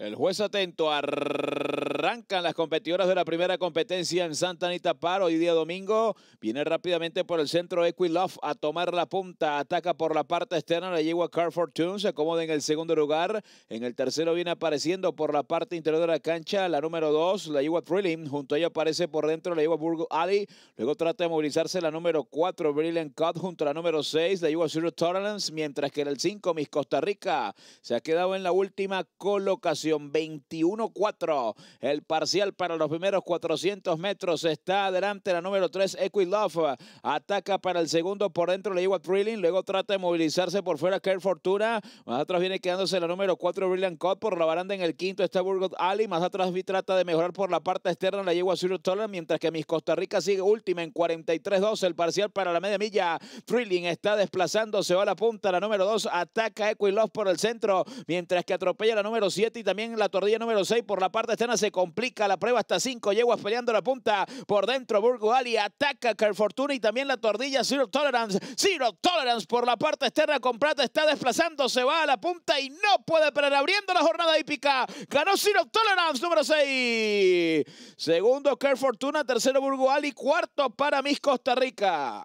El juez atento arrancan las competidoras de la primera competencia en Santa Anita Par hoy día domingo. Viene rápidamente por el centro Equilove a tomar la punta. Ataca por la parte externa, la yegua Carford Car se acomoda en el segundo lugar. En el tercero viene apareciendo por la parte interior de la cancha la número dos, la yegua Trilling. Junto a ella aparece por dentro la yegua Burgo Ali. Luego trata de movilizarse la número 4, Brilliant Cut, junto a la número seis, la yegua Zero Tolerance. Mientras que en el 5, Miss Costa Rica, se ha quedado en la última colocación. 21-4. El parcial para los primeros 400 metros está adelante la número 3, Equilove. Ataca para el segundo por dentro, le llegó a Trilling. Luego trata de movilizarse por fuera, Care Fortuna. Más atrás viene quedándose la número 4, Brilliant Cod. Por la baranda en el quinto está Burgot Ali. Más atrás trata de mejorar por la parte externa, la llegó a Mientras que Miss Costa Rica sigue última en 43 2 El parcial para la media milla. Trilling está desplazándose, va a la punta. La número 2 ataca Equilove por el centro, mientras que atropella la número 7 y también la tordilla número 6 por la parte externa se complica la prueba hasta 5. Yeguas peleando la punta por dentro. Burgo Ali ataca Care Fortuna y también la tordilla Zero Tolerance. Zero Tolerance por la parte externa con está desplazando. Se va a la punta y no puede parar abriendo la jornada hípica. Ganó Zero Tolerance número 6. Segundo Care Fortuna, tercero Burgo Ali, cuarto para Miss Costa Rica.